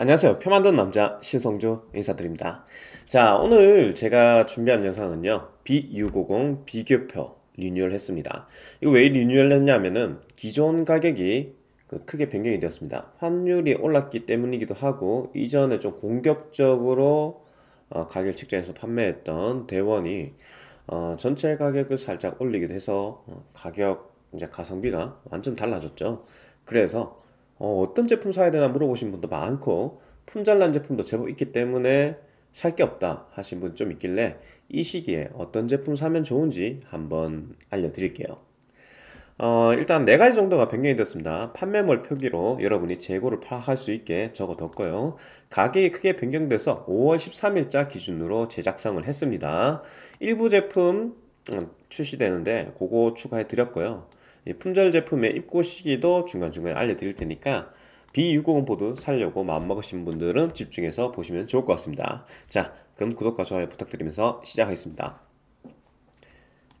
안녕하세요. 표 만든 남자 신성주 인사드립니다. 자, 오늘 제가 준비한 영상은요. B650 비교표 리뉴얼 했습니다. 이거 왜 리뉴얼 했냐면은 기존 가격이 그 크게 변경이 되었습니다. 환율이 올랐기 때문이기도 하고 이전에 좀 공격적으로 어, 가격 측정해서 판매했던 대원이 어, 전체 가격을 살짝 올리기도 해서 어, 가격 이제 가성비가 완전 달라졌죠. 그래서 어, 어떤 제품 사야 되나 물어보신 분도 많고 품절난 제품도 제법 있기 때문에 살 게 없다 하신 분 좀 있길래 이 시기에 어떤 제품 사면 좋은지 한번 알려드릴게요. 어, 일단 네 가지 정도가 변경이 됐습니다. 판매물 표기로 여러분이 재고를 파악할 수 있게 적어뒀고요. 가격이 크게 변경돼서 5월 13일자 기준으로 제작성을 했습니다. 일부 제품 음, 출시되는데 그거 추가해 드렸고요. 품절 제품의 입고 시기도 중간중간 에 알려드릴 테니까 B650 보드 살려고 마음먹으신 분들은 집중해서 보시면 좋을 것 같습니다. 자, 그럼 구독과 좋아요 부탁드리면서 시작하겠습니다.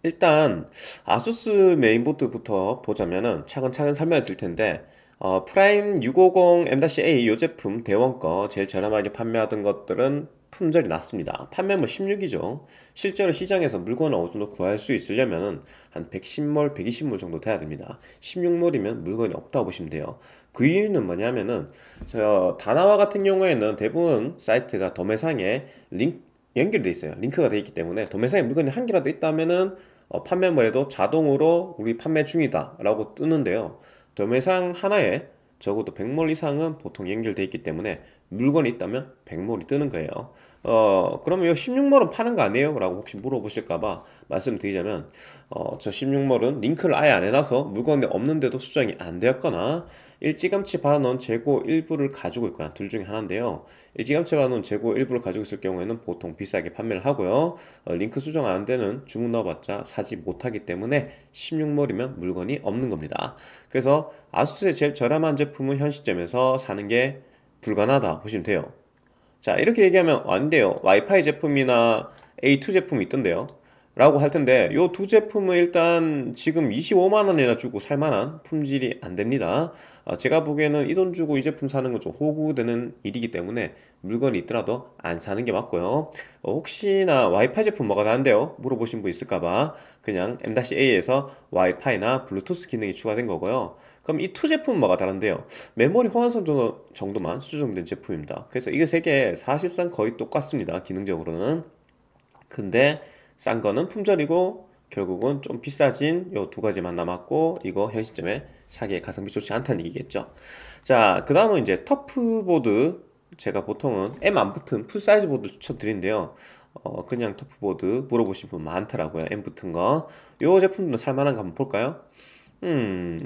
일단 아수스 메인보드부터 보자면은 차근차근 설명해 드릴 텐데 어, 프라임 650 M-A 이 제품 대원 거 제일 저렴하게 판매하던 것들은 품절이 났습니다. 판매물 16이죠. 실제로 시장에서 물건을 어느 정도 구할 수 있으려면 한 110몰, 120몰 정도 돼야 됩니다. 16몰이면 물건이 없다고 보시면 돼요. 그 이유는 뭐냐면은 저 다나와 같은 경우에는 대부분 사이트가 도매상에 링 연결돼 있어요. 링크가 돼 있기 때문에 도매상에 물건이 한 개라도 있다면은 어, 판매물에도 자동으로 우리 판매 중이다라고 뜨는데요. 도매상 하나에 적어도 100몰 이상은 보통 연결돼 있기 때문에 물건이 있다면 100몰이 뜨는 거예요. 어, 그러면 이 16몰은 파는 거 아니에요? 라고 혹시 물어보실까봐 말씀드리자면, 어, 저 16몰은 링크를 아예 안 해놔서 물건에 없는데도 수정이 안 되었거나, 일찌감치 받아놓은 재고 일부를 가지고 있거나 둘 중에 하나인데요. 일찌감치 받아놓은 재고 일부를 가지고 있을 경우에는 보통 비싸게 판매를 하고요. 어, 링크 수정 안 되는 주문 넣어봤자 사지 못하기 때문에 16몰이면 물건이 없는 겁니다. 그래서 아수스의 제일 저렴한 제품은 현 시점에서 사는 게 불가능하다 보시면 돼요 자 이렇게 얘기하면 안 돼요 와이파이 제품이나 A2 제품이 있던데요 라고 할 텐데 요 두 제품은 일단 지금 25만원이나 주고 살만한 품질이 안됩니다 아, 제가 보기에는 이 돈 주고 이 제품 사는 건 좀 호구되는 일이기 때문에 물건이 있더라도 안 사는 게 맞고요 어, 혹시나 와이파이 제품 뭐가 나는데요 물어보신 분 있을까봐 그냥 M-A에서 와이파이나 블루투스 기능이 추가된 거고요 그럼 이 두 제품은 뭐가 다른데요? 메모리 호환성 정도, 만 수정된 제품입니다. 그래서 이게 세 개 사실상 거의 똑같습니다. 기능적으로는. 근데 싼 거는 품절이고 결국은 좀 비싸진 요 두 가지만 남았고 이거 현 시점에 사기에 가성비 좋지 않다는 얘기겠죠. 자, 그 다음은 이제 터프보드 제가 보통은 M 안 붙은 풀사이즈 보드 추천드린데요. 어, 그냥 터프보드 물어보신 분 많더라고요. M 붙은 거. 요 제품도 살만한 거 한번 볼까요? 음,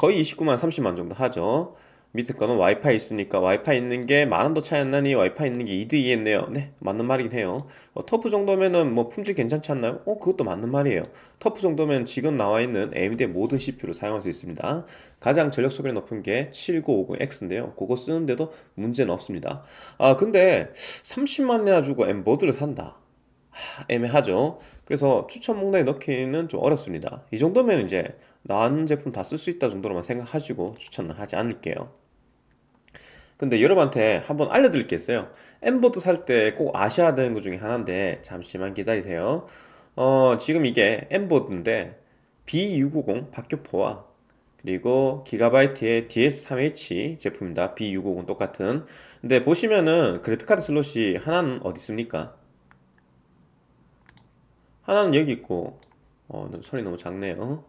거의 29만 30만 정도 하죠 밑에 거는 와이파이 있으니까 와이파이 있는 게만원더 차이 안 나니 와이파이 있는 게 2드 이했네요네 맞는 말이긴 해요 어, 터프 정도면은 뭐 품질 괜찮지 않나요? 어 그것도 맞는 말이에요 터프 정도면 지금 나와 있는 AMD의 모든 CPU를 사용할 수 있습니다 가장 전력 소비를 높은 게 7950X인데요 그거 쓰는데도 문제는 없습니다 아 근데 30만이나 주고 엠보드를 산다 하, 애매하죠 그래서 추천 목록에 넣기는 좀 어렵습니다 이 정도면 이제 나은 제품 다 쓸 수 있다 정도로만 생각하시고 추천은 하지 않을게요. 근데 여러분한테 한번 알려드릴 게 있어요. 엠보드 살 때 꼭 아셔야 되는 것 중에 하나인데 잠시만 기다리세요. 어, 지금 이게 엠보드인데 B650 박교포와 그리고 기가바이트의 DS3H 제품입니다. B650 똑같은. 근데 보시면은 그래픽카드 슬롯이 하나는 어디 있습니까? 하나는 여기 있고 어, 소리 너무 작네요.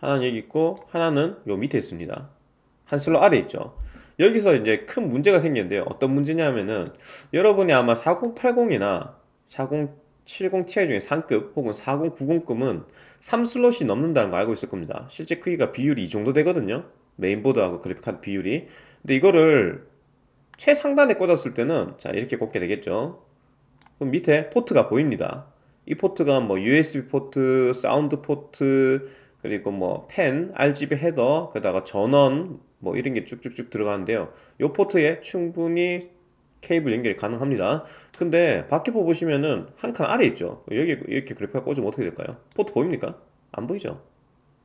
하나는 여기 있고 하나는 요 밑에 있습니다. 한 슬로 아래 있죠. 여기서 이제 큰 문제가 생겼는데요 어떤 문제냐면은 여러분이 아마 4080이나 4070ti 중에 상급 혹은 4090급은 3슬롯이 넘는다는 거 알고 있을 겁니다. 실제 크기가 비율이 이 정도 되거든요. 메인보드하고 그래픽카드 비율이. 근데 이거를 최상단에 꽂았을 때는 자 이렇게 꽂게 되겠죠. 그럼 밑에 포트가 보입니다. 이 포트가 뭐 USB 포트, 사운드 포트, 그리고 뭐 펜, RGB 헤더, 그다가 전원 뭐 이런 게 쭉쭉쭉 들어가는데요. 요 포트에 충분히 케이블 연결이 가능합니다. 근데 밖에 보시면은 한 칸 아래 있죠. 여기 이렇게 그래픽 꽂으면 어떻게 될까요? 포트 보입니까? 안 보이죠?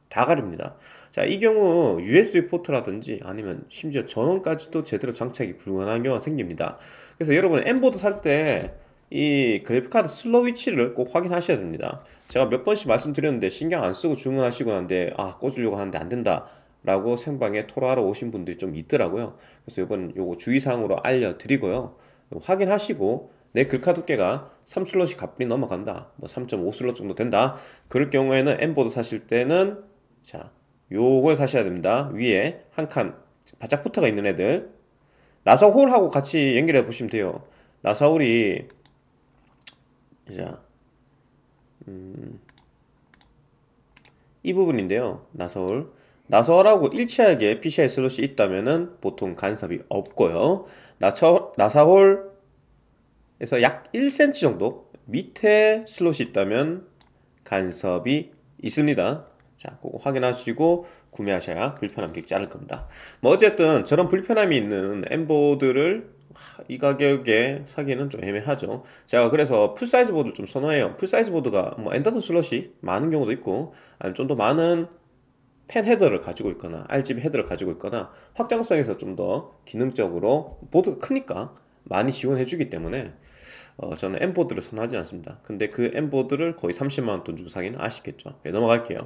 다 가립니다. 자, 이 경우 USB 포트라든지 아니면 심지어 전원까지도 제대로 장착이 불가능한 경우가 생깁니다. 그래서 여러분 M보드 살때 이 그래픽카드 슬롯 위치를 꼭 확인하셔야 됩니다. 제가 몇 번씩 말씀드렸는데 신경 안 쓰고 주문하시고 난데 아 꽂으려고 하는데 안 된다. 라고 생방에 토로하러 오신 분들이 좀 있더라고요. 그래서 이번 요거 주의사항으로 알려드리고요. 확인하시고 내 글카 두께가 3슬롯이 가이 넘어간다. 뭐 3.5슬롯 정도 된다. 그럴 경우에는 엠보드 사실 때는 자 요걸 사셔야 됩니다. 위에 한 칸 바짝 포트가 있는 애들 나사홀하고 같이 연결해 보시면 돼요. 나사홀이 자, 음, 이 부분인데요. 나서울. 나서울하고 일치하게 PCI 슬롯이 있다면 보통 간섭이 없고요. 나처, 나사홀에서 약 1cm 정도 밑에 슬롯이 있다면 간섭이 있습니다. 자, 그거 확인하시고 구매하셔야 불편함 겪지 않을 겁니다. 뭐 어쨌든 저런 불편함이 있는 엠보드를 이 가격에 사기는 좀 애매하죠 제가 그래서 풀사이즈 보드를 좀 선호해요 풀사이즈 보드가 뭐 엔더드 슬롯이 많은 경우도 있고 아니면 좀 더 많은 펜 헤더를 가지고 있거나 RGB 헤더를 가지고 있거나 확장성에서 좀 더 기능적으로 보드가 크니까 많이 지원해 주기 때문에 어, 저는 M보드를 선호하지 않습니다 근데 그 M보드를 거의 30만원 돈 주고 사기는 아쉽겠죠 네, 넘어갈게요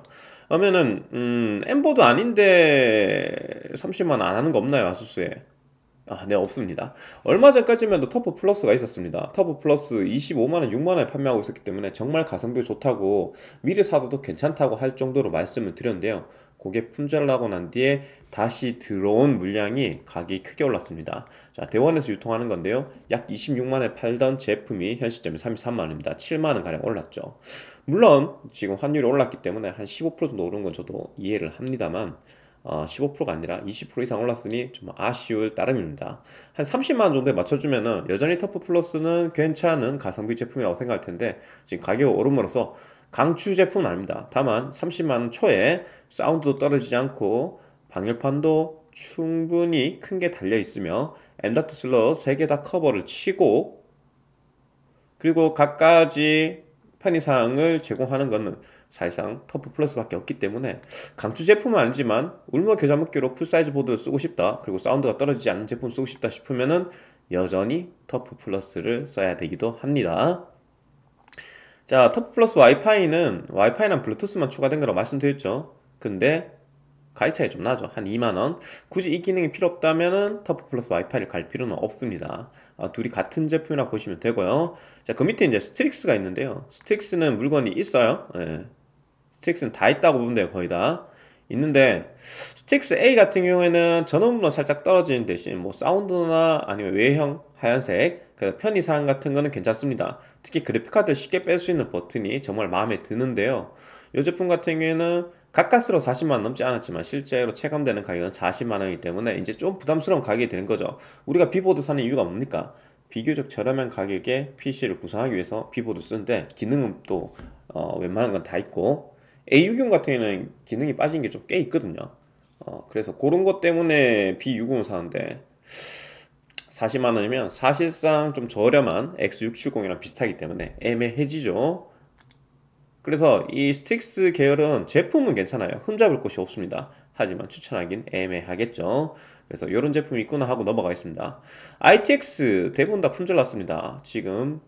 그러면은 음, M보드 아닌데 30만원 안 하는 거 없나요 아수스에 아, 네, 없습니다. 얼마 전까지만 해도 터보 플러스가 있었습니다. 터보 플러스 25만원, 6만원에 판매하고 있었기 때문에 정말 가성비 좋다고 미리 사도도 괜찮다고 할 정도로 말씀을 드렸는데요. 고객 품절나고 난 뒤에 다시 들어온 물량이 가격이 크게 올랐습니다. 자, 대원에서 유통하는 건데요. 약 26만원에 팔던 제품이 현 시점에 33만원입니다. 7만원가량 올랐죠. 물론 지금 환율이 올랐기 때문에 한 15% 정도 오른 건 저도 이해를 합니다만 어, 15%가 아니라 20% 이상 올랐으니 좀 아쉬울 따름입니다. 한 30만원 정도에 맞춰주면은 여전히 터프 플러스는 괜찮은 가성비 제품이라고 생각할 텐데 지금 가격 오름으로써 강추 제품은 아닙니다. 다만 30만원 초에 사운드도 떨어지지 않고 방열판도 충분히 큰 게 달려있으며 엠다트 슬롯 3개 다 커버를 치고 그리고 각가지 편의사항을 제공하는 것은 사실상 터프 플러스밖에 없기 때문에 강추 제품은 아니지만 울머 겨자먹기로 풀사이즈 보드를 쓰고 싶다 그리고 사운드가 떨어지지 않는 제품 을 쓰고 싶다 싶으면은 여전히 터프 플러스를 써야 되기도 합니다 자 터프 플러스 와이파이는 와이파이랑 블루투스만 추가된 거라고 말씀드렸죠 근데 가격 차이 좀 나죠 한 2만원 굳이 이 기능이 필요 없다면은 터프 플러스 와이파이를 갈 필요는 없습니다 아, 둘이 같은 제품이라 보시면 되고요 자 그 밑에 이제 스트릭스가 있는데요 스트릭스는 물건이 있어요 예. 스틱스는 다 있다고 보면 돼요 거의 다 있는데 스틱스 A 같은 경우에는 전원부는 살짝 떨어지는 대신 뭐 사운드나 아니면 외형 하얀색 그래서 편의사항 같은 거는 괜찮습니다 특히 그래픽카드 쉽게 뺄 수 있는 버튼이 정말 마음에 드는데요 이 제품 같은 경우에는 가까스로 40만원 넘지 않았지만 실제로 체감되는 가격은 40만원이기 때문에 이제 좀 부담스러운 가격이 되는 거죠 우리가 비보드 사는 이유가 뭡니까? 비교적 저렴한 가격에 PC를 구성하기 위해서 비보드 쓰는데 기능은 또 어, 웬만한 건 다 있고 A60 같은 경우에는 기능이 빠진 게 좀 꽤 있거든요. 어, 그래서 그런 것 때문에 B60을 사는데 40만 원이면 사실상 좀 저렴한 X670이랑 비슷하기 때문에 애매해지죠. 그래서 이 스틱스 계열은 제품은 괜찮아요. 흠잡을 곳이 없습니다. 하지만 추천하긴 애매하겠죠. 그래서 이런 제품이 있구나 하고 넘어가겠습니다. ITX 대부분 다 품절났습니다. 지금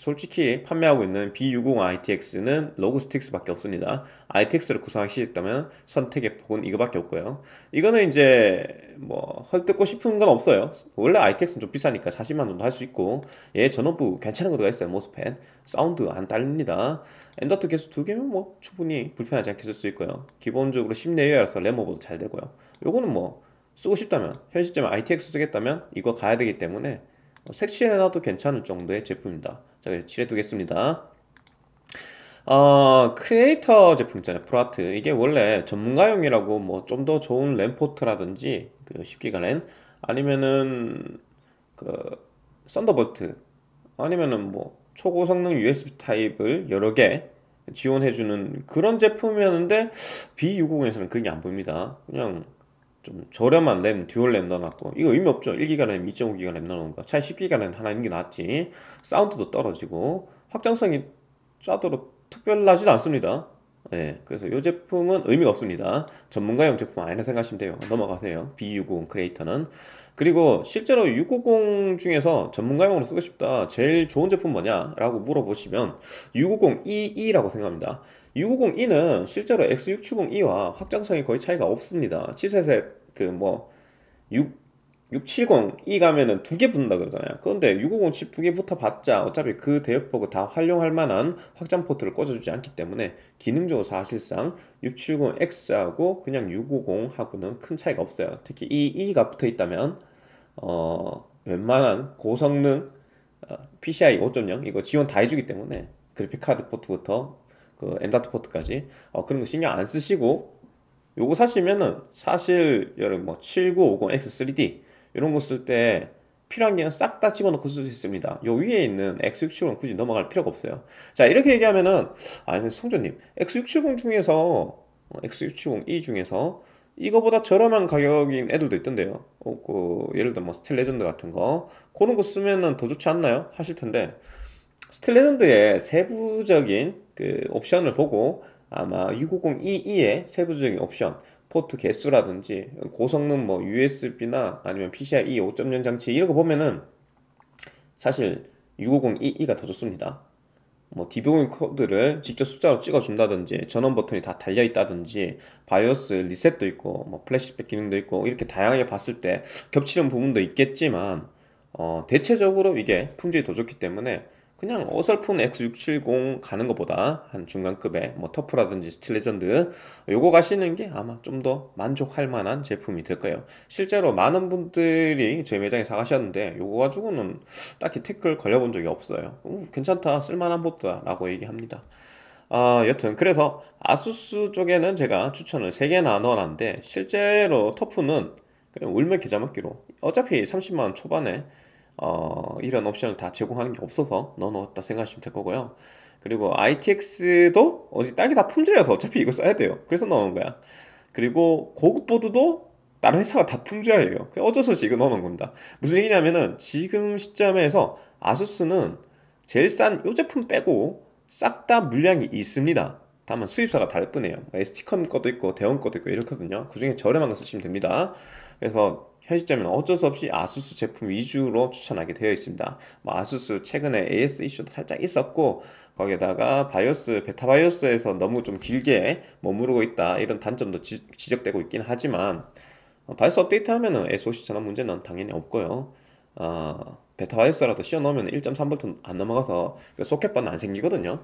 솔직히 판매하고 있는 B60 ITX는 로그스틱스밖에 없습니다. ITX를 구상하시겠다면 선택의 폭은 이거밖에 없고요. 이거는 이제 뭐 헐뜯고 싶은 건 없어요. 원래 ITX는 좀 비싸니까 40만 원도 할 수 있고 얘 예, 전원부 괜찮은 거 들어가 있어요. 모스펜 사운드 안 딸립니다. 엔더트 개수 두 개면 뭐 충분히 불편하지 않게 쓸 수 있고요. 기본적으로 10 내외라서 레모버도 잘 되고요. 요거는 뭐 쓰고 싶다면 현실적으로 ITX 쓰겠다면 이거 가야 되기 때문에 색칠해놔도 어, 괜찮을 정도의 제품입니다. 자, 칠해두겠습니다. 어, 크리에이터 제품 있잖아요. 프라트. 이게 원래 전문가용이라고 뭐 좀 더 좋은 램포트라든지 그 10기가 랜 아니면은 그 썬더볼트 아니면은 뭐 초고 성능 USB 타입을 여러 개 지원해주는 그런 제품이었는데 B650에서는 그게 안 보입니다. 그냥 좀 저렴한 램, 듀얼 램 넣어놨고 이거 의미 없죠 1기가 램, 2.5기가 램 넣어놓은 거 차라리 10기가 램 하나 있는 게 낫지 사운드도 떨어지고 확장성이 짜도록 특별하지도 않습니다 예, 네, 그래서 이 제품은 의미가 없습니다 전문가용 제품 아니라 생각하시면 돼요 넘어가세요 B650 크레이터는 그리고 실제로 650 중에서 전문가용으로 쓰고 싶다 제일 좋은 제품 뭐냐 라고 물어보시면 650EE라고 생각합니다 6 5 0 e 는 실제로 X670e와 확장성이 거의 차이가 없습니다. 치셋의 그뭐 670E 가면은 두 개 붙는다 그러잖아요. 그런데 650칩두개 붙어봤자 어차피 그 대역폭을 다 활용할 만한 확장 포트를 꽂아주지 않기 때문에 기능적으로 사실상 670X하고 그냥 650하고는 큰 차이가 없어요. 특히 이 E가 붙어 있다면 어 웬만한 고성능 어, PCI 5.0 이거 지원 다 해주기 때문에 그래픽카드 포트부터 그 M.2 포트까지 어, 그런 거 신경 안 쓰시고 요거 사시면은 사실 여러뭐 7950X3D 이런 거 쓸 때 필요한 게는 싹다 집어넣고 쓸 수 있습니다. 요 위에 있는 X670은 굳이 넘어갈 필요가 없어요. 자 이렇게 얘기하면은 아 성조님 X670 중에서 X670E 어, 중에서 이거보다 저렴한 가격인 애들도 있던데요. 어, 그, 예를 들어 뭐 스틸 레전드 같은 거 그런 거 쓰면은 더 좋지 않나요? 하실 텐데 스틸 레전드의 세부적인 그 옵션을 보고 아마 650EE의 세부적인 옵션 포트 개수라든지 고성능 뭐 USB나 아니면 PCIe 5.0 장치 이런 거 보면은 사실 650EE가 더 좋습니다. 뭐 디버깅 코드를 직접 숫자로 찍어준다든지 전원 버튼이 다 달려 있다든지 바이오스 리셋도 있고 뭐 플래시백 기능도 있고 이렇게 다양하게 봤을 때 겹치는 부분도 있겠지만 어, 대체적으로 이게 품질이 더 좋기 때문에 그냥 어설픈 X670 가는 것보다 한 중간급의 뭐 터프라든지 스틸레전드 요거 가시는 게 아마 좀 더 만족할 만한 제품이 될 거예요 실제로 많은 분들이 제 매장에 사가셨는데 요거 가지고는 딱히 태클 걸려본 적이 없어요 오, 괜찮다 쓸만한 보드다 라고 얘기합니다 어, 여튼 그래서 아수스 쪽에는 제가 추천을 3개나 넣어놨는데 실제로 터프는 그냥 울며 계좌 먹기로 어차피 30만원 초반에 어, 이런 옵션을 다 제공하는 게 없어서 넣어놓았다 생각하시면 될 거고요. 그리고 ITX도 어디 딸기 다 품절이라서 어차피 이거 써야 돼요. 그래서 넣어놓은 거야. 그리고 고급 보드도 다른 회사가 다 품절이에요. 어쩔 수 없이 이거 넣어놓은 겁니다. 무슨 얘기냐면은 지금 시점에서 아수스는 제일 싼 이 제품 빼고 싹 다 물량이 있습니다. 다만 수입사가 다를 뿐이에요. ST컴 뭐 것도 있고 대원 것도 있고 이렇거든요. 그 중에 저렴한 거 쓰시면 됩니다. 그래서 현시 점에는 어쩔 수 없이 아수스 제품 위주로 추천하게 되어 있습니다. 뭐 아수스 최근에 AS 이슈도 살짝 있었고 거기에다가 바이오스 베타 바이오스에서 너무 좀 길게 머무르고 있다 이런 단점도 지, 적되고 있긴 하지만 어, 바이오스 업데이트하면은 SOC 전환 문제는 당연히 없고요. 어, 베타 바이오스라도 씌워놓으면 1.3V 안 넘어가서 그 소켓반 안 생기거든요.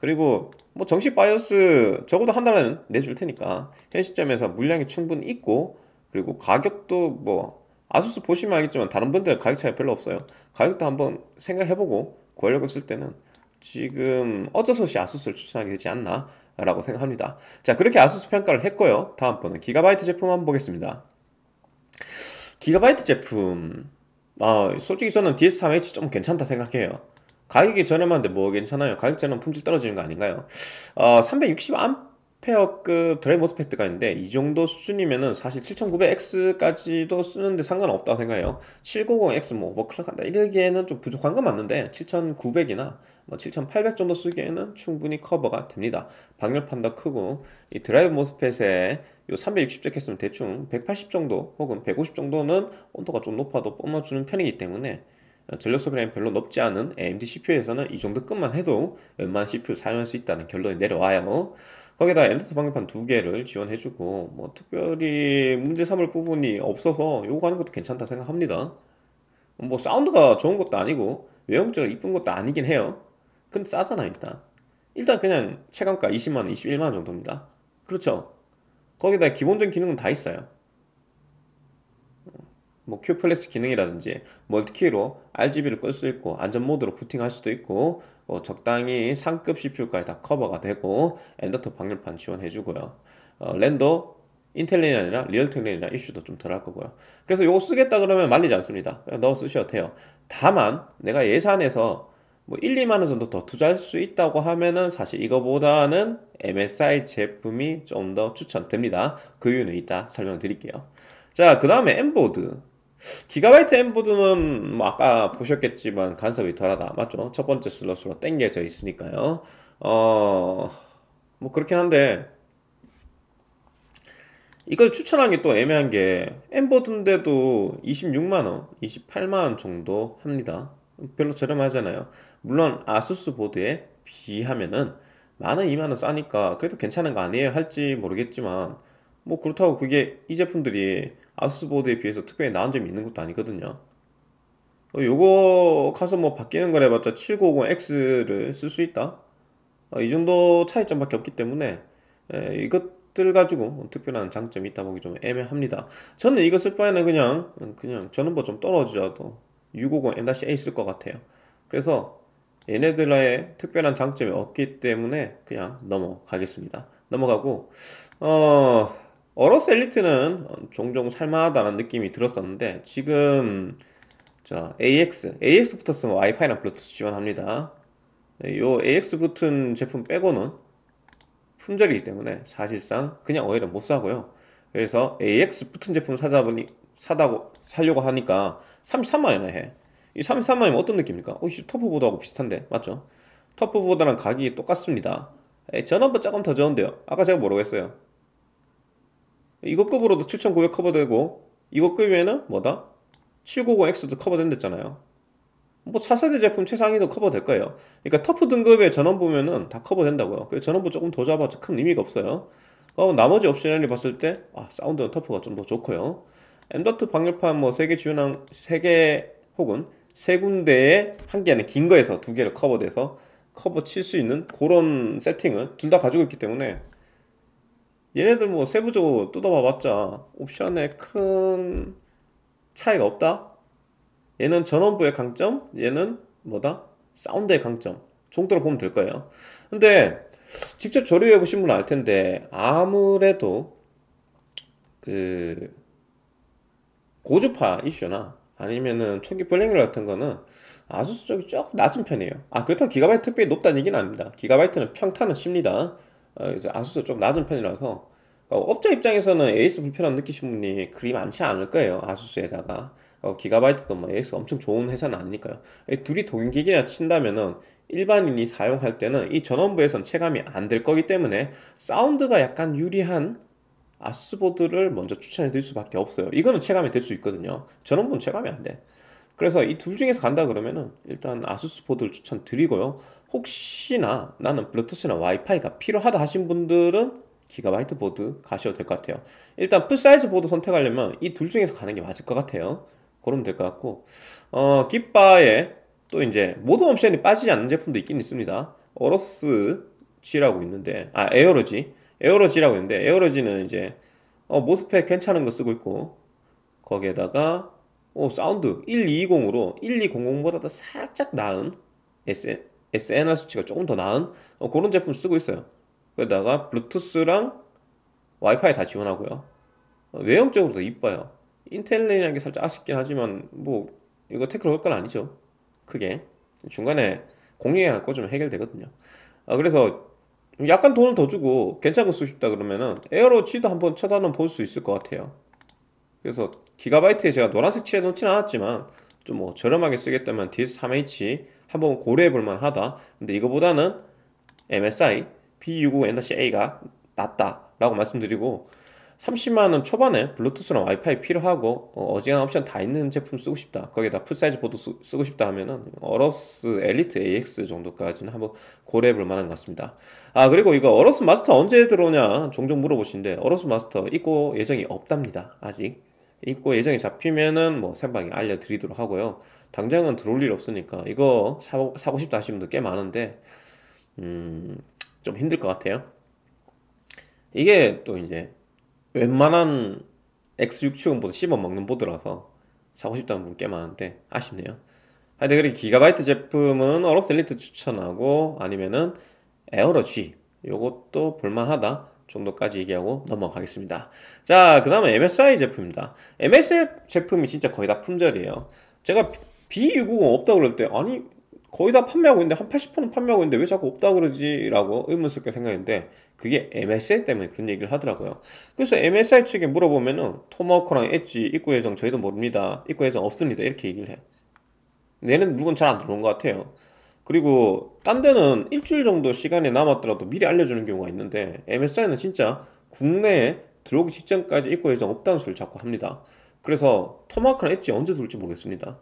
그리고 뭐 정식 바이오스 적어도 한 달은 내줄 테니까 현 시점에서 물량이 충분히 있고 그리고 가격도 뭐 아수스 보시면 알겠지만 다른 분들 은 가격 차이 별로 없어요. 가격도 한번 생각해보고 구하려고 했 때는 지금 어쩔수없이 아수스를 추천하게 되지 않나 라고 생각합니다. 자 그렇게 아수스 평가를 했고요. 다음번은 기가바이트 제품 한번 보겠습니다. 기가바이트 제품 아 솔직히 저는 DS3H 좀 괜찮다 생각해요. 가격이 저렴한데 뭐 괜찮아요? 가격 저렴 품질 떨어지는 거 아닌가요? 어, 360A 스페어급 드라이 머스펙트가 있는데 이 정도 수준이면은 사실 7900X까지도 쓰는데 상관없다고 생각해요. 790X 뭐 오버클럭한다 이러기에는 좀 부족한 건 맞는데 7900이나 뭐7800 정도 쓰기에는 충분히 커버가 됩니다. 방열판도 크고 이 드라이브 모스펫에 요 360잭 했으면 대충 180 정도 혹은 150 정도는 온도가 좀 높아도 뿜어주는 편이기 때문에 전력 소비량이 별로 높지 않은 AMD CPU에서는 이 정도 끝만 해도 웬만한 CPU 사용할 수 있다는 결론이 내려와요. 거기다 엔더스 방해판 두 개를 지원해주고 뭐 특별히 문제 삼을 부분이 없어서 요거 하는 것도 괜찮다 생각합니다 뭐 사운드가 좋은 것도 아니고 외형적으로 이쁜 것도 아니긴 해요 근데 싸잖아 일단 일단 그냥 체감가 20만원 21만원 정도입니다 그렇죠 거기다 기본적인 기능은 다 있어요 뭐 Q 플래스 기능이라든지 멀티키로 RGB를 끌 수 있고 안전 모드로 부팅할 수도 있고 어, 적당히 상급 CPU까지 다 커버가 되고 엔더터 방열판 지원해주고요. 어, 랜더인텔레이 아니라 리얼텍레이나 이슈도 좀 덜 할 거고요. 그래서 이거 쓰겠다 그러면 말리지 않습니다. 넣어 쓰셔도 돼요. 다만 내가 예산에서 뭐 1, 2만 원 정도 더 투자할 수 있다고 하면은 사실 이거보다는 MSI 제품이 좀 더 추천됩니다. 그 이유는 이따 설명드릴게요. 자, 그 다음에 엠보드. 기가바이트 엠보드는 뭐 아까 보셨겠지만 간섭이 덜하다 맞죠? 첫 번째 슬롯으로 땡겨져 있으니까요 어뭐 그렇긴 한데 이걸 추천한 게 또 애매한 게 엠보드인데도 26만원 28만원 정도 합니다 별로 저렴하잖아요 물론 아수스 보드에 비하면은 만원 2만원 싸니까 그래도 괜찮은 거 아니에요 할지 모르겠지만 뭐 그렇다고 그게 이 제품들이 아스보드에 비해서 특별히 나은 점이 있는 것도 아니거든요 어, 요거 가서 뭐 바뀌는 걸 해봤자 7 9 0 x 를쓸 수 있다 어, 이 정도 차이점밖에 없기 때문에 이것들 가지고 특별한 장점이 있다 보기 좀 애매합니다 저는 이거 쓸 바에는 그냥 음, 그냥 전원부 뭐 좀 떨어지라도 650M-A 쓸 것 같아요 그래서 얘네들의 특별한 장점이 없기 때문에 그냥 넘어가겠습니다 넘어가고 어... 어로스 엘리트는 종종 살만하다는 느낌이 들었었는데 지금 자 AX, AX 붙었으면 와이파이랑 블루투스 지원합니다 네, 요 AX 붙은 제품 빼고는 품절이기 때문에 사실상 그냥 오히려 못 사고요 그래서 AX 붙은 제품 사다 보니 사다고 살려고 하니까 33만이나 원해이 33만이면 원 어떤 느낌입니까? 오씨 어, 터프보드하고 비슷한데 맞죠? 터프보드랑 가격이 똑같습니다 전원부 조금 더 좋은데요 아까 제가 모르겠어요 이거 급으로도 7900 커버되고 이거 급이면은 뭐다? 790X도 커버된댔잖아요 뭐 차세대 제품 최상위도 커버될 거예요 그러니까 터프 등급의 전원보면은다 커버된다고요 그래서 전원부 조금 더잡아도큰 의미가 없어요 그럼 나머지 옵션을 봤을 때 아, 사운드는 터프가 좀 더 좋고요 M.2 방열판 뭐 3개 지원한 3개 혹은 3군데에 한 개는 긴 거에서 두 개를 커버돼서 커버 칠 수 있는 그런 세팅을 둘 다 가지고 있기 때문에 얘네들 뭐 세부적으로 뜯어봐봤자 옵션에 큰 차이가 없다 얘는 전원부의 강점 얘는 뭐다 사운드의 강점 정도로 보면 될 거예요 근데 직접 조립해 보신 분은 알 텐데 아무래도 그 고주파 이슈나 아니면은 초기 블랙밀 같은 거는 아수스 쪽이 쭉 낮은 편이에요 아 그렇다고 기가바이트 특별히 높다는 얘기는 아닙니다 기가바이트는 평타는 쉽니다 어, 이제 아수스 좀 낮은 편이라서 그러니까 업자 입장에서는 에이스 불편함 느끼신 분이 그리 많지 않을 거예요 아수스에다가 그 어, 기가바이트도 뭐 에이스 엄청 좋은 회사는 아니니까요 둘이 동기기나 친다면은 일반인이 사용할 때는 이 전원부에선 체감이 안 될 거기 때문에 사운드가 약간 유리한 아수스 보드를 먼저 추천해 드릴 수밖에 없어요 이거는 체감이 될 수 있거든요 전원부는 체감이 안 돼 그래서 이 둘 중에서 간다 그러면은 일단 아수스 보드를 추천드리고요 혹시나 나는 블루투스나 와이파이가 필요하다 하신 분들은 기가바이트 보드 가셔도 될 것 같아요 일단 풀사이즈 보드 선택하려면 이 둘 중에서 가는 게 맞을 것 같아요 그러면 될 것 같고 어 깃바에 또 이제 모든 옵션이 빠지지 않는 제품도 있긴 있습니다 어로스 G라고 있는데 아 에어로지 에어로지라고 있는데 에어로지는 이제 어 모스펫 괜찮은 거 쓰고 있고 거기에다가 어 사운드 1220으로 1200보다 도 살짝 나은 SM, SNR 수치가 조금 더 나은 어, 그런 제품 쓰고 있어요. 그러다가 블루투스랑 와이파이 다 지원하고요. 어, 외형적으로 도 이뻐요. 인텔이라는 게 살짝 아쉽긴 하지만 뭐 이거 태클 할건 아니죠. 크게 중간에 공유해 하나 꽂으 해결되거든요. 아, 그래서 약간 돈을 더 주고 괜찮은 거 쓰고 싶다 그러면은 에어로 치도 한번 쳐다는 볼수 있을 것 같아요. 그래서 기가바이트에 제가 노란색 칠해놓지는 않았지만 좀뭐 저렴하게 쓰겠다면 d s 3H 한번 고려해 볼 만하다 근데 이거보다는 MSI p 6 5 n a 가 낫다 라고 말씀드리고 30만원 초반에 블루투스랑 와이파이 필요하고 어, 지간한 옵션 다 있는 제품 쓰고 싶다 거기다 풀사이즈 보드 쓰, 고 싶다 하면은 어러스 엘리트 AX 정도까지는 한번 고려해 볼 만한 것 같습니다 아 그리고 이거 어러스 마스터 언제 들어오냐 종종 물어보시는데 어러스 마스터 있고 예정이 없답니다 아직 입고 예정이 잡히면은 뭐 생방에 알려드리도록 하고요. 당장은 들어올 일 없으니까 이거 사고, 사고 싶다 하시는 분들 꽤 많은데 음, 좀 힘들 것 같아요. 이게 또 이제 웬만한 X67보다 씹어먹는 보드라서 사고 싶다는 분 꽤 많은데 아쉽네요. 하여튼 그리 고 기가바이트 제품은 어로셀리트 추천하고 아니면은 에어러 G 요것도 볼만하다. 정도까지 얘기하고 넘어가겠습니다. 자, 그 다음은 MSI 제품입니다. MSI 제품이 진짜 거의 다 품절이에요. 제가 B650 없다고 그럴 때, 아니, 거의 다 판매하고 있는데, 한 80%는 판매하고 있는데 왜 자꾸 없다 그러지? 라고 의문스럽게 생각했는데, 그게 MSI 때문에 그런 얘기를 하더라고요. 그래서 MSI 측에 물어보면은, 토마호크랑 엣지, 입구 예정 저희도 모릅니다. 입구 예정 없습니다. 이렇게 얘기를 해. 얘는 물건 잘 안 들어온 것 같아요. 그리고 딴 데는 일주일 정도 시간이 남았더라도 미리 알려주는 경우가 있는데 MSI는 진짜 국내에 들어오기 직전까지 입고 예정 없다는 소리를 자꾸 합니다. 그래서 토마크나 엣지 언제 들어올지 모르겠습니다.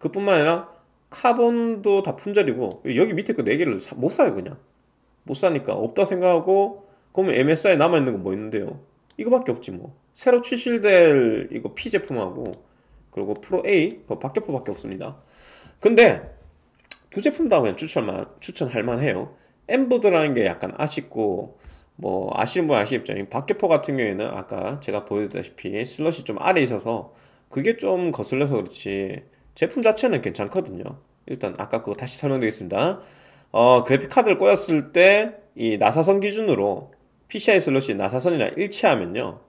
그뿐만 아니라 카본도 다 품절이고 여기 밑에 그4 개를 못 사요 그냥 못 사니까 없다 생각하고 그러면 MSI 남아 있는 건 뭐 있는데요? 이거밖에 없지 뭐 새로 출시될 이거 P 제품하고 그리고 프로 A 그 뭐 박격포밖에 없습니다. 근데 두 제품 다 그냥 추천만 추천할 만해요. 엠보드라는 게 약간 아쉽고 뭐 아시는 분아시겠 박개포 같은 경우에는 아까 제가 보여드렸다시피 슬롯이 좀 아래 있어서 그게 좀 거슬려서 그렇지 제품 자체는 괜찮거든요. 일단 아까 그거 다시 설명드리겠습니다. 어, 그래픽 카드를 꽂았을 때 이 나사선 기준으로 PCI 슬롯이 나사선이랑 일치하면요.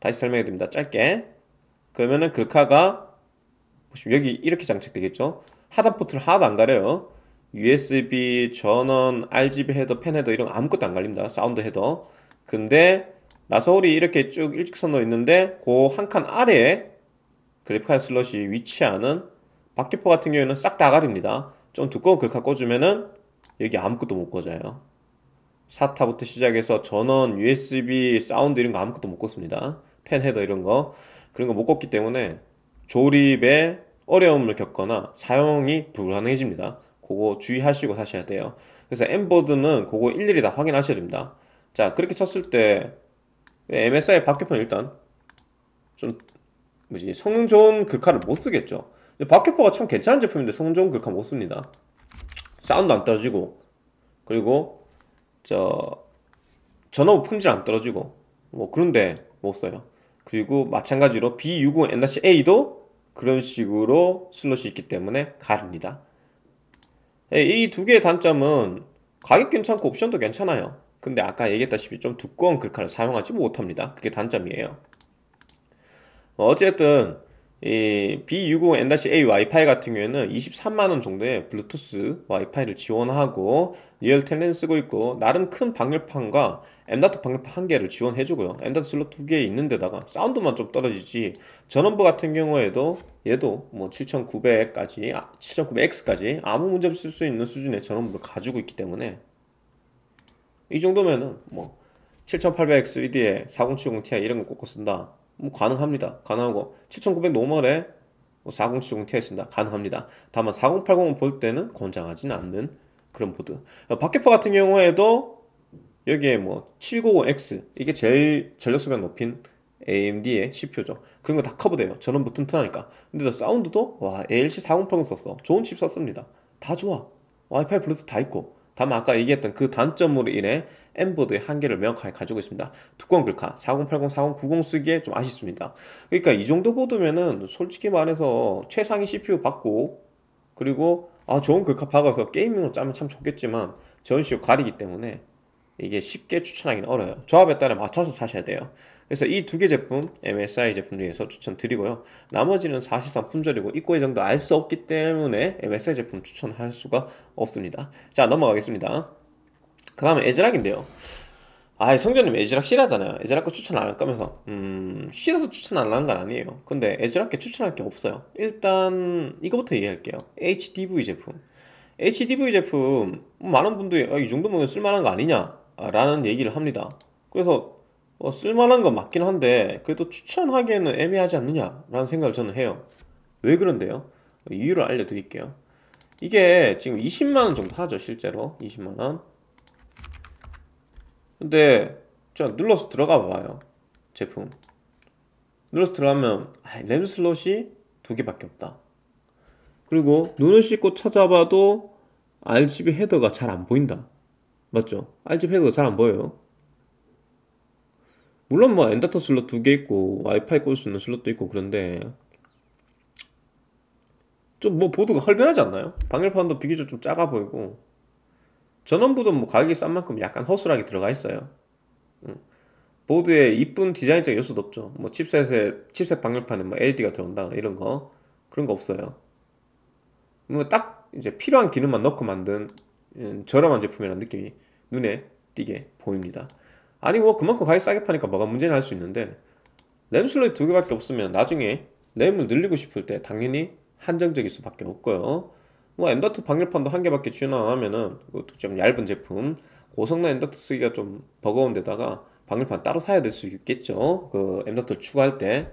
다시 설명해 드립니다. 짧게. 그러면은 글카가 보시면 여기 이렇게 장착되겠죠. 하단 포트를 하나도 안 가려요. USB 전원, RGB 헤더, 펜 헤더 이런 아무것도 안 갈립니다. 사운드 헤더. 근데 나서울이 이렇게 쭉 일직선으로 있는데 그 한 칸 아래에 그래픽카드 슬롯이 위치하는 박기포 같은 경우에는 싹 다 가립니다. 좀 두꺼운 글카 꽂으면은 여기 아무것도 못 꽂아요. 사타부터 시작해서 전원, USB, 사운드 이런 거 아무것도 못 꽂습니다. 펜 헤더 이런 거 그런 거 못 꽂기 때문에 조립에 어려움을 겪거나 사용이 불가능해집니다. 그거 주의하시고 사셔야 돼요. 그래서 엠버드는 그거 일일이 다 확인하셔야 됩니다. 자, 그렇게 쳤을 때 MSI 박격포는 일단 좀 뭐지 성능 좋은 글카를 못 쓰겠죠. 박격포가 참 괜찮은 제품인데 성능 좋은 글카 못 씁니다. 사운드 안 떨어지고 그리고 저 전원 품질 안 떨어지고 뭐 그런데 못 써요. 그리고 마찬가지로 B60 N-A도 그런 식으로 슬롯이 있기 때문에 가릅니다. 예, 이두 개의 단점은 가격 괜찮고 옵션도 괜찮아요. 근데 아까 얘기했다시피 좀 두꺼운 글카를 사용하지 못합니다. 그게 단점이에요. 어쨌든 이 B650-A 와이파이 같은 경우에는 23만원 정도의 블루투스 와이파이를 지원하고 리얼 텐 쓰고 있고 나름 큰 방열판과 엠다트 방패 한 개를 지원해 주고요. 엠다 슬롯 두개 있는 데다가 사운드만 좀 떨어지지 전원부 같은 경우에도 얘도 뭐 7900까지 7900X까지 아, 아무 문제 없이 수 있는 수준의 전원부를 가지고 있기 때문에 이 정도면은 뭐 7800X3D에 4070Ti 이런 거 꽂고 쓴다. 뭐 가능합니다. 가능하고 7900 노멀에 4070Ti 뭐 쓴다. 가능합니다. 다만 4080은 볼 때는 권장하지는 않는 그런 보드. 어, 박켓퍼 같은 경우에도 여기에 뭐7 5 0 x 이게 제일 전력 소비가 높인 AMD의 CPU죠. 그런 거 다 커버돼요. 전원부 뭐 튼튼하니까. 근데 나 사운드도 와 ALC 4080 썼어. 좋은 칩 썼습니다. 다 좋아. 와이파이 플러스 다 있고. 다만 아까 얘기했던 그 단점으로 인해 엠보드의 한계를 명확하게 가지고 있습니다. 두꺼운 글카 4080, 4090 쓰기에 좀 아쉽습니다. 그러니까 이 정도 보드면은 솔직히 말해서 최상위 CPU 받고 그리고 아 좋은 글카 박아서 게이밍으로 짜면 참 좋겠지만 전시오 가리기 때문에 이게 쉽게 추천하기는 어려요 조합에 따라 맞춰서 사셔야 돼요. 그래서 이 두 개 제품, MSI 제품 중에서 추천드리고요. 나머지는 사실상 품절이고 입고 예정도 알 수 없기 때문에 MSI 제품 추천할 수가 없습니다. 자, 넘어가겠습니다. 그 다음에 에즈락인데요. 아, 성재님 에즈락 싫어하잖아요. 에즈락 거 추천 안 할 거면서. 음, 싫어서 추천 안 하는 건 아니에요. 근데 에즈락 게 추천할 게 없어요. 일단, 이거부터 얘기할게요. HDV 제품. HDV 제품, 뭐 많은 분들이, 아, 이 정도면 쓸만한 거 아니냐? 라는 얘기를 합니다. 그래서 어, 쓸만한 건 맞긴 한데 그래도 추천하기에는 애매하지 않느냐라는 생각을 저는 해요. 왜 그런데요? 이유를 알려드릴게요. 이게 지금 20만원 정도 하죠 실제로 20만원 근데 자 눌러서 들어가 봐요 제품 눌러서 들어가면 아, 램 슬롯이 두 개밖에 없다 그리고 눈을 씻고 찾아봐도 RGB 헤더가 잘 안 보인다 맞죠? R집 해도 잘안 보여요. 물론 뭐 엔더터 슬롯 두 개 있고 와이파이 꽂을 수 있는 슬롯도 있고 그런데 좀 뭐 보드가 헐변하지 않나요? 방열판도 비교적 좀 작아 보이고 전원부도 뭐 가격이 싼 만큼 약간 허술하게 들어가 있어요. 보드에 이쁜 디자인적 요소도 없죠. 뭐 칩셋에 칩셋 방열판에 뭐 LED가 들어온다 이런 거 그런 거 없어요. 뭐딱 이제 필요한 기능만 넣고 만든 예, 저렴한 제품이라는 느낌이 눈에 띄게 보입니다 아니 뭐 그만큼 가격 싸게 파니까 뭐가 문제는 할 수 있는데 램 슬롯이 두 개밖에 없으면 나중에 램을 늘리고 싶을 때 당연히 한정적일 수밖에 없고요 뭐 M.2 방열판도 한 개밖에 지원 하면은 그것도 좀 얇은 제품 고성능 M.2 쓰기가 좀 버거운 데다가 방열판 따로 사야 될 수 있겠죠 그 M.2 추가할 때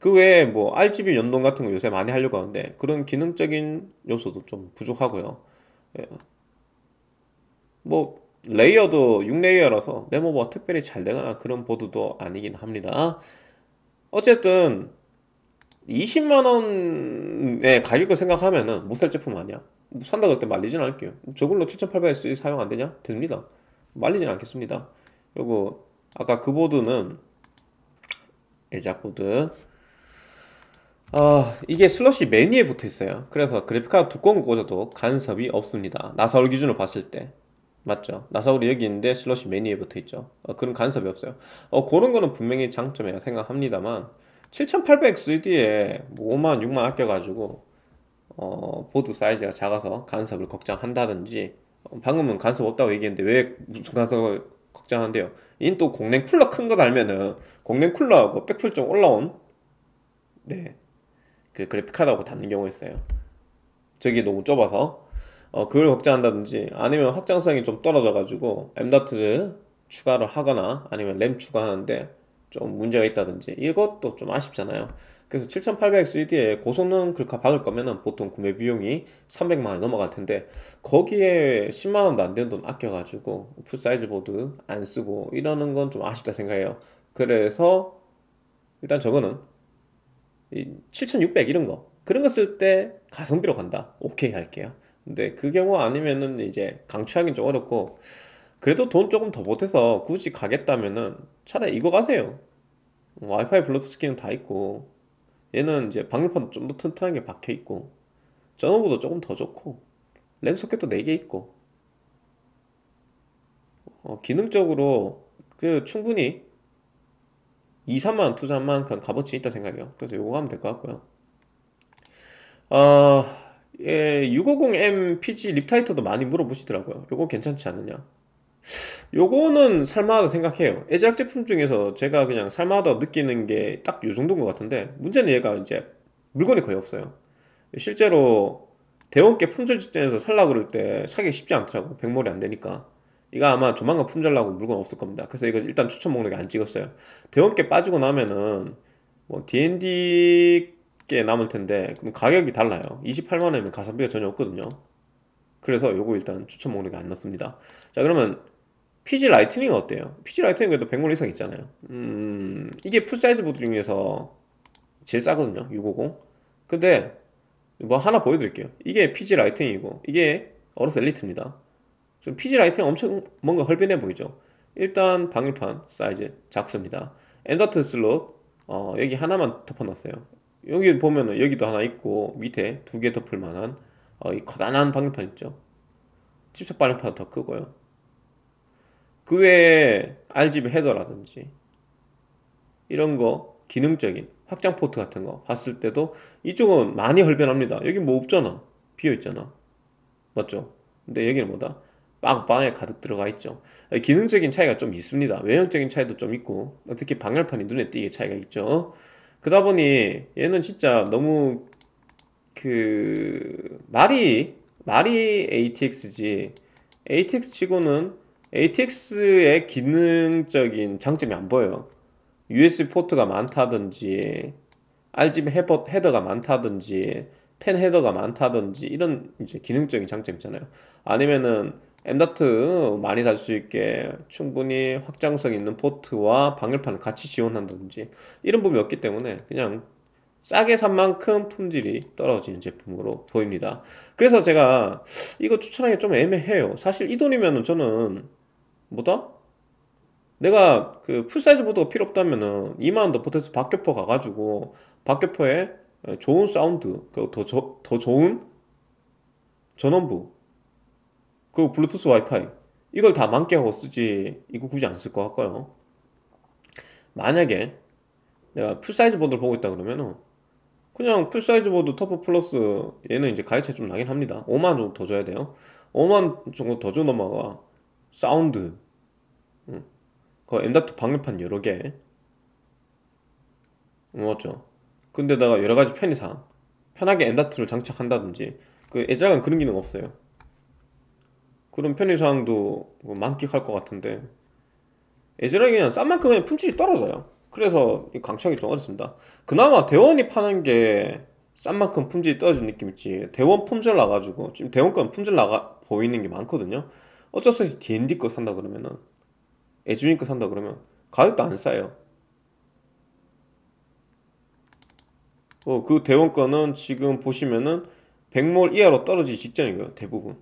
그 외에 뭐 RGB 연동 같은 거 요새 많이 하려고 하는데 그런 기능적인 요소도 좀 부족하고요 예, 뭐 레이어도 6레이어라서 네모버가 뭐 특별히 잘 되거나 그런 보드도 아니긴 합니다. 어쨌든 20만원의 가격을 생각하면은 못 살 제품 아니야. 뭐 산다 그럴 때 말리진 않을게요. 저걸로 7800S 사용 안 되냐? 됩니다. 말리진 않겠습니다. 그리고 아까 그 보드는 애작 보드 아, 이게 슬러시 메뉴에 붙어 있어요. 그래서 그래픽카드 두꺼운 거 꽂아도 간섭이 없습니다. 나사올 기준으로 봤을 때. 맞죠. 나사울이 여기 있는데 슬롯이 매니에 붙어 있죠. 어, 그런 간섭이 없어요. 어, 그런 거는 분명히 장점이라 생각합니다만 7800XD에 뭐 5만, 6만 아껴가지고 어, 보드 사이즈가 작아서 간섭을 걱정한다든지 어, 방금은 간섭 없다고 얘기했는데 왜 무슨 간섭을 걱정한대요. 인또 공랭 쿨러 큰 거 달면은 공랭 쿨러하고 백풀 좀 올라온 네. 그 그래픽 카드하고 닿는 경우 있어요. 저기 너무 좁아서 어, 그걸 확장한다든지 아니면 확장성이 좀 떨어져가지고 M다트를 추가를 하거나 아니면 램 추가하는데 좀 문제가 있다든지 이것도 좀 아쉽잖아요. 그래서 7 8 0 0 c d 에 고성능 글카 박을 거면은 보통 구매 비용이 300만 원이 넘어갈 텐데 거기에 10만 원도 안 되는 돈 아껴가지고 풀 사이즈 보드 안 쓰고 이러는 건 좀 아쉽다 생각해요. 그래서 일단 저거는 7600 이런 거 그런 거 쓸 때 가성비로 간다. 오케이 할게요. 근데 그 경우 아니면은 이제 강추하기는좀 어렵고 그래도 돈 조금 더 보태서 굳이 가겠다면은 차라리 이거 가세요 와이파이 블루투스 기능 다 있고 얘는 이제 방열판도 좀 더 튼튼하게 박혀 있고 전원부도 조금 더 좋고 램 소켓도 4개 있고 어, 기능적으로 그 충분히 2, 3만원 투자한 만큼 값어치 있다 생각해요 그래서 요거 가면 될 것 같고요 어... 예, 650M PG 립타이터도 많이 물어보시더라고요. 요거 괜찮지 않느냐? 요거는 살만하다 생각해요. 애작 제품 중에서 제가 그냥 살만하다 느끼는 게 딱 요 정도인 것 같은데 문제는 얘가 이제 물건이 거의 없어요. 실제로 대형께 품절 직전에서 살라 그럴 때 사기 쉽지 않더라고. 백몰이 안 되니까. 이거 아마 조만간 품절라고 물건 없을 겁니다. 그래서 이거 일단 추천 목록에 안 찍었어요. 대형께 빠지고 나면은 뭐 D&D 개 남을 텐데 그럼 가격이 달라요 28만 원이면 가성비가 전혀 없거든요 그래서 요거 일단 추천 목록에 안 넣습니다 자 그러면 PG 라이트닝은 어때요? PG 라이트닝 그래도 100만 원 이상 있잖아요 음 이게 풀사이즈 보드 중에서 제일 싸거든요 650 근데 뭐 하나 보여드릴게요 이게 PG 라이트닝이고 이게 어로스 엘리트입니다 지금 PG 라이트닝 엄청 뭔가 헐빈해 보이죠 일단 방열판 사이즈 작습니다 엔더튼 슬롯 어, 여기 하나만 덮어놨어요 여기 보면은 여기도 하나 있고 밑에 두 개 덮을 만한 어, 이 커다란 방열판 있죠. 칩셋 방열판 은더 크고요. 그 외에 RGB 헤더라든지 이런 거 기능적인 확장 포트 같은 거 봤을 때도 이쪽은 많이 헐변합니다. 여기 뭐 없잖아. 비어 있잖아. 맞죠? 근데 여기는 뭐다? 빵빵에 가득 들어가 있죠. 아, 기능적인 차이가 좀 있습니다. 외형적인 차이도 좀 있고 특히 방열판이 눈에 띄게 차이가 있죠. 그러다 보니 얘는 진짜 너무 그 말이 말이 ATX지 ATX 치고는 ATX의 기능적인 장점이 안 보여요. USB 포트가 많다든지 RGB 헤더가 많다든지 펜 헤더가 많다든지 이런 이제 기능적인 장점 있잖아요. 아니면은 엠다트 많이 달 수 있게 충분히 확장성 있는 포트와 방열판을 같이 지원한다든지 이런 부분이 없기 때문에 그냥 싸게 산 만큼 품질이 떨어지는 제품으로 보입니다. 그래서 제가 이거 추천하기 좀 애매해요. 사실 이 돈이면 저는 뭐다? 내가 그 풀사이즈 보드가 필요 없다면은 2만원 더 보태서 박격포 가가지고 박격포에 좋은 사운드, 그리고 더, 저, 더 좋은 전원부 그리고 블루투스 와이파이 이걸 다 만끽하고 쓰지 이거 굳이 안 쓸 것 같고요 만약에 내가 풀사이즈 보드를 보고 있다 그러면은 그냥 풀사이즈 보드 터프 플러스 얘는 이제 가격 차이 좀 나긴 합니다 5만 정도 더 줘야 돼요 5만 정도 더 줘 넘어가 사운드 응. 그 M.2 방열판 여러 개 응, 맞죠 근데다가 여러가지 편의상 편하게 M.2를 장착한다든지 그애자은 그런 기능 없어요 그런 편의사항도 뭐 만끽할 것 같은데 에 예전에 그냥 싼 만큼 그냥 품질이 떨어져요 그래서 강추하기 좀 어렵습니다 그나마 대원이 파는 게 싼 만큼 품질이 떨어진 느낌 있지 대원 품질 나가지고 지금 대원 건품질 나가 보이는 게 많거든요 어쩔 수 없이 D&D 거 산다 그러면은 에즈인거 산다 그러면 가격도 안 싸요 어, 그 대원 거는 지금 보시면은 100몰 이하로 떨어지기 직전이에요 대부분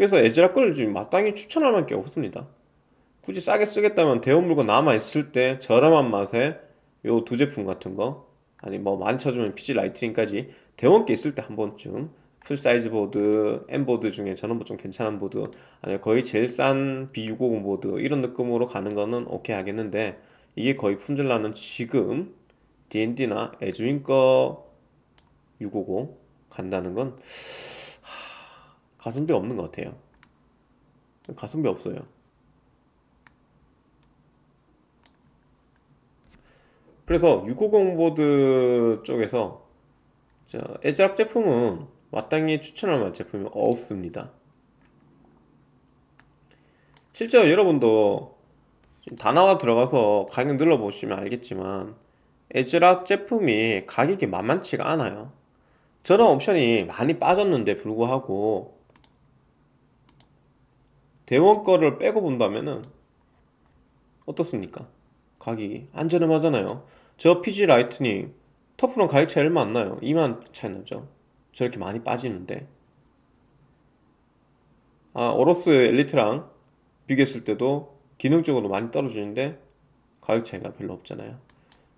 그래서 에즈라 걸 지금 마땅히 추천할 만한 게 없습니다. 굳이 싸게 쓰겠다면 대형 물건 남아있을 때 저렴한 맛에 요 두 제품 같은 거 아니 뭐 많이 찾으면 PG 라이트닝까지 대원께 있을 때 한 번쯤 풀사이즈 보드, M보드 중에 저는 뭐좀 괜찮은 보드 아니 거의 제일 싼 B650 보드 이런 느낌으로 가는 거는 오케이 하겠는데 이게 거의 품질나는 지금 D&D나 에즈윈거 650 간다는 건 가성비 없는 것 같아요 가성비 없어요 그래서 650 보드 쪽에서 에즈락 제품은 마땅히 추천할 만한 제품이 없습니다 실제로 여러분도 단나가 들어가서 가격 눌러보시면 알겠지만 에즈락 제품이 가격이 만만치가 않아요 저런 옵션이 많이 빠졌는데 불구하고 대원 거를 빼고 본다면은 어떻습니까? 가격이 안전렴하잖아요저 PG 라이트닝 터프론 가격 차이 얼마 안 나요. 2만 차이 나죠. 저렇게 많이 빠지는데. 아, 오로스 엘리트랑 비교했을 때도 기능적으로 많이 떨어지는데 가격 차이가 별로 없잖아요.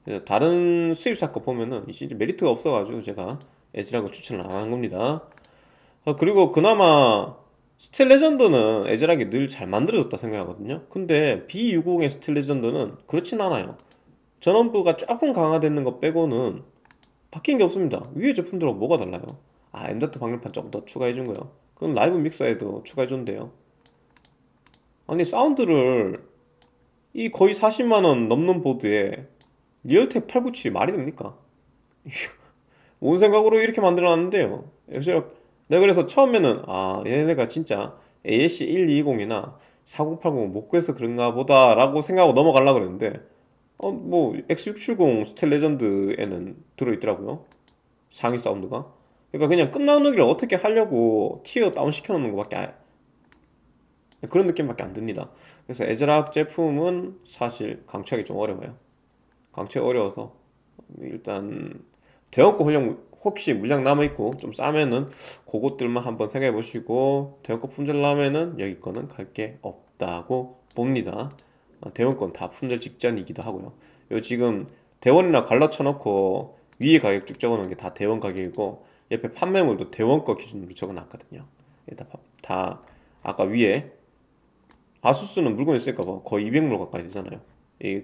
그래서 다른 수입사 거 보면은 이제 메리트가 없어가지고 제가 에지라고 추천을 안 한 겁니다. 아, 그리고 그나마 스틸 레전드는 애절하게 늘 잘 만들어졌다 생각하거든요. 근데 B60의 스틸 레전드는 그렇진 않아요. 전원부가 조금 강화되는 것 빼고는 바뀐 게 없습니다. 위에 제품들하고 뭐가 달라요? 아, m 트 방열판 조금 더 추가해준 거요. 그건 라이브 믹서에도 추가해준대요. 아니, 사운드를 이 거의 40만원 넘는 보드에 리얼텍 897 말이 됩니까? 온 생각으로 이렇게 만들어놨는데요. 애절 네, 그래서 처음에는 아 얘네가 진짜 a s 1 2 0이나4080 못 구해서 그런가 보다 라고 생각하고 넘어가려고 그랬는데 어, 뭐 X670 스텔 레전드에는 들어있더라고요 상위 사운드가 그러니까 그냥 끝나누기를 어떻게 하려고 티어 다운 시켜놓는 것밖에 안, 아, 그런 느낌밖에 안 듭니다 그래서 에즈락 제품은 사실 강추하기 좀 어려워요 강추 어려워서 일단 대형고 훈련 혹시 물량 남아있고 좀 싸면은 그것들만 한번 생각해 보시고 대형권 품절라면은 여기 거는 갈 게 없다고 봅니다 어, 대형권 다 품절 직전이기도 하고요 요 지금 대원이나 갈라쳐 놓고 위에 가격 쭉 적어 놓은 게 다 대원 가격이고 옆에 판매물도 대원 거 기준으로 적어 놨거든요 다, 다 아까 위에 아수스는 물건이 있으니까 뭐 거의 200물 가까이 되잖아요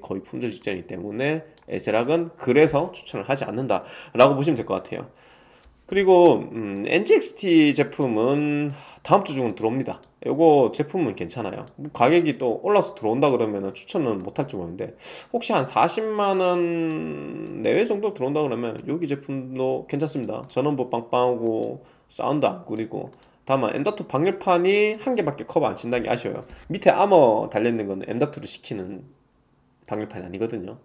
거의 품절 직전이기 때문에 에세락은 그래서 추천을 하지 않는다 라고 보시면 될 것 같아요 그리고 음, NGXT 제품은 다음 주 중은 들어옵니다 이거 제품은 괜찮아요 뭐 가격이 또 올라서 들어온다 그러면 추천은 못할지 모르는데 혹시 한 40만원 내외 정도 들어온다 그러면 여기 제품도 괜찮습니다 전원부 뭐 빵빵하고 사운드 안 꾸리고 다만 M.2 방열판이 한 개밖에 커버 안 친다는 게 아쉬워요 밑에 아머 달려있는 건 M.2로 시키는 방일판이 아니거든요.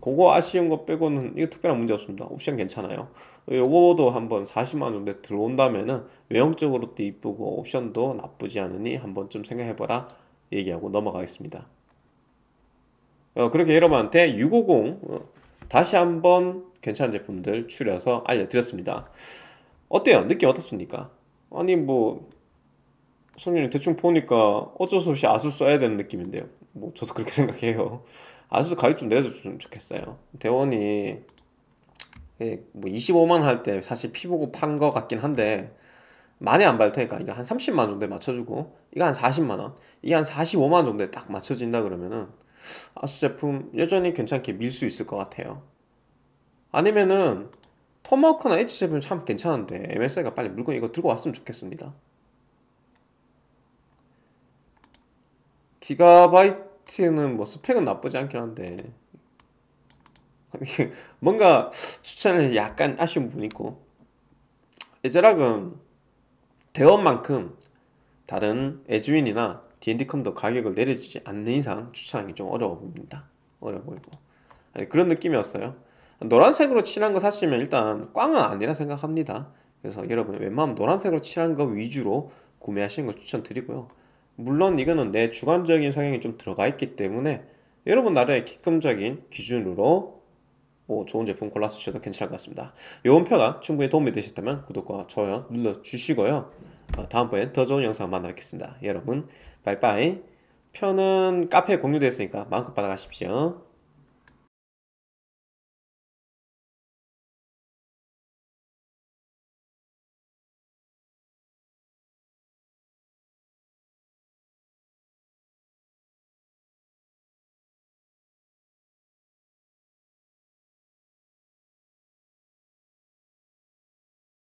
그거 아쉬운 거 빼고는 이거 특별한 문제 없습니다. 옵션 괜찮아요. 요거도 한번 40만 원 정도 들어온다면은 외형적으로도 이쁘고 옵션도 나쁘지 않으니 한번 좀 생각해봐라 얘기하고 넘어가겠습니다. 어, 그렇게 여러분한테 650 어, 다시 한번 괜찮은 제품들 추려서 알려드렸습니다. 어때요? 느낌 어떻습니까? 아니 뭐 손님 대충 보니까 어쩔 수 없이 아수 써야 되는 느낌인데요. 뭐 저도 그렇게 생각해요. 아수도 가격 좀 내줬으면 려 좋겠어요. 대원이 예, 뭐 25만 원할 때 사실 피보고 판 거 같긴 한데 많이 안 받을 테니까 이거 한 30만 원 정도에 맞춰주고 이거 한 40만 원 이게 한 45만 원 정도에 딱 맞춰진다 그러면은 아수 제품 여전히 괜찮게 밀 수 있을 것 같아요. 아니면은 토마크나 H 제품 참 괜찮은데 MSI가 빨리 물건 이거 들고 왔으면 좋겠습니다. 기가바이트는 뭐 스펙은 나쁘지 않긴 한데 뭔가 추천은 약간 아쉬운 부분이 있고 에즈락은 대원만큼 다른 에즈윈이나 D&D컴도 가격을 내려주지 않는 이상 추천하기 좀 어려워 보입니다 어려워 보이고 아니, 그런 느낌이었어요 노란색으로 칠한 거 사시면 일단 꽝은 아니라 생각합니다 그래서 여러분 웬만하면 노란색으로 칠한 거 위주로 구매하시는 걸 추천드리고요 물론 이거는 내 주관적인 성향이 좀 들어가 있기 때문에 여러분 나름의 기금적인 기준으로 오, 좋은 제품 골라주셔도 괜찮을 것 같습니다. 요원표가 충분히 도움이 되셨다면 구독과 좋아요 눌러주시고요. 어, 다음번엔 더 좋은 영상 만나 뵙겠습니다. 여러분 바이바이 표는 카페에 공유되어 있으니까 마음껏 받아가십시오.